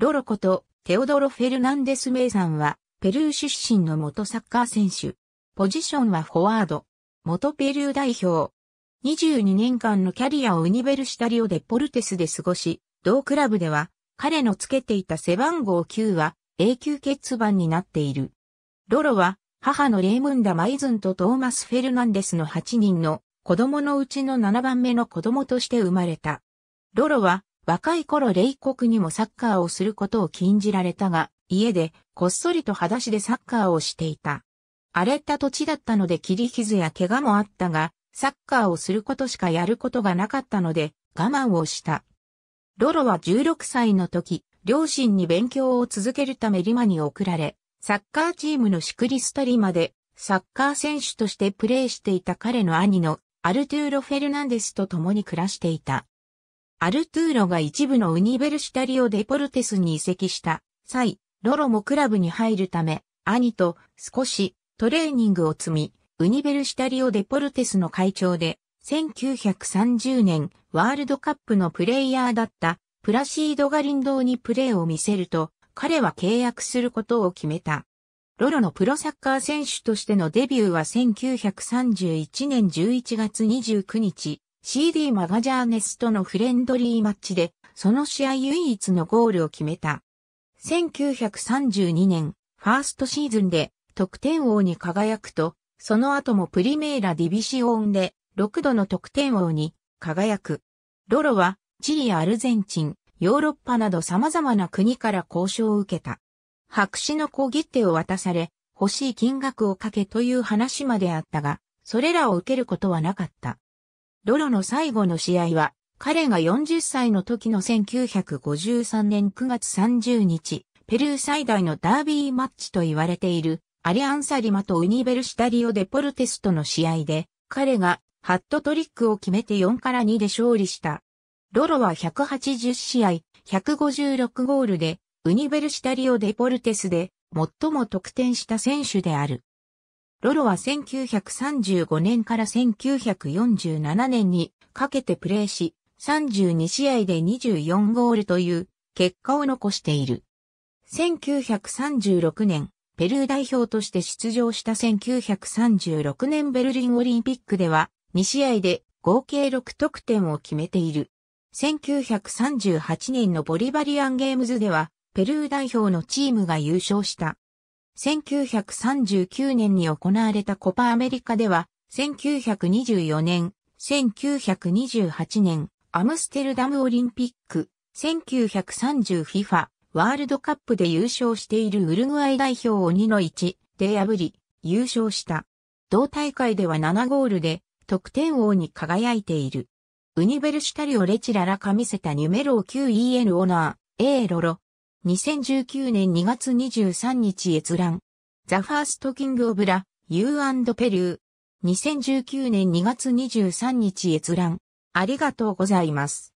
ロロこと、テオドロ・フェルナンデス・メイさんは、ペルー出身の元サッカー選手。ポジションはフォワード。元ペルー代表。22年間のキャリアをウニベルシタリオでポルテスで過ごし、同クラブでは、彼のつけていた背番号9は、永久欠番になっている。ロロは、母のレイムンダ・マイズンとトーマス・フェルナンデスの8人の子供のうちの7番目の子供として生まれた。ロロは若い頃冷国にもサッカーをすることを禁じられたが、家でこっそりと裸足でサッカーをしていた。荒れた土地だったので切り傷や怪我もあったが、サッカーをすることしかやることがなかったので我慢をした。ロロは16歳の時、両親に勉強を続けるためリマに送られ、サッカーチームのシクリスタリマでサッカー選手としてプレーしていた彼の兄のアルトゥーロ・フェルナンデスと共に暮らしていた。アルトゥーロが一部のウニベルシタリオ・デポルテスに移籍した際、ロロもクラブに入るため、兄と少しトレーニングを積み、ウニベルシタリオ・デポルテスの会長で、1930年ワールドカップのプレイヤーだったプラシード・ガリンドーにプレーを見せると、彼は契約することを決めた。ロロのプロサッカー選手としてのデビューは1931年11月29日、CD マガジャーネスとのフレンドリーマッチで、その試合唯一のゴールを決めた。1932年、ファーストシーズンで得点王に輝くと、その後もプリメーラディビシオンで6度の得点王に輝く。ロロはチリやアルゼンチン、ヨーロッパなど様々な国から交渉を受けた。白紙の小切手を渡され、欲しい金額をかけという話まであったが、それらを受けることはなかった。ロロの最後の試合は、彼が40歳の時の1953年9月30日、ペルー最大のダービーマッチと言われている、アリアンサリマとウニベルシタリオ・デポルテスとの試合で、彼がハットトリックを決めて4から2で勝利した。ロロは180試合、156ゴールで、ウニベルシタリオ・デポルテスで、最も得点した選手である。ロロは1935年から1947年にかけてプレーし、32試合で24ゴールという結果を残している。1936年、ペルー代表として出場した1936年ベルリンオリンピックでは2試合で合計6得点を決めている。1938年のボリバリアンゲームズではペルー代表のチームが優勝した。1939年に行われたコパアメリカでは、1924年、1928年、アムステルダムオリンピック、1930FIFA ワールドカップで優勝しているウルグアイ代表を2の1で破り、優勝した。同大会では7ゴールで、得点王に輝いている。ウニベルシュタリオレチララカミセタニュメロー q e n オナー、エーロロ、2019年2月23日閲覧。ザファーストキングオブラ、d p ペルー。2019年2月23日閲覧。ありがとうございます。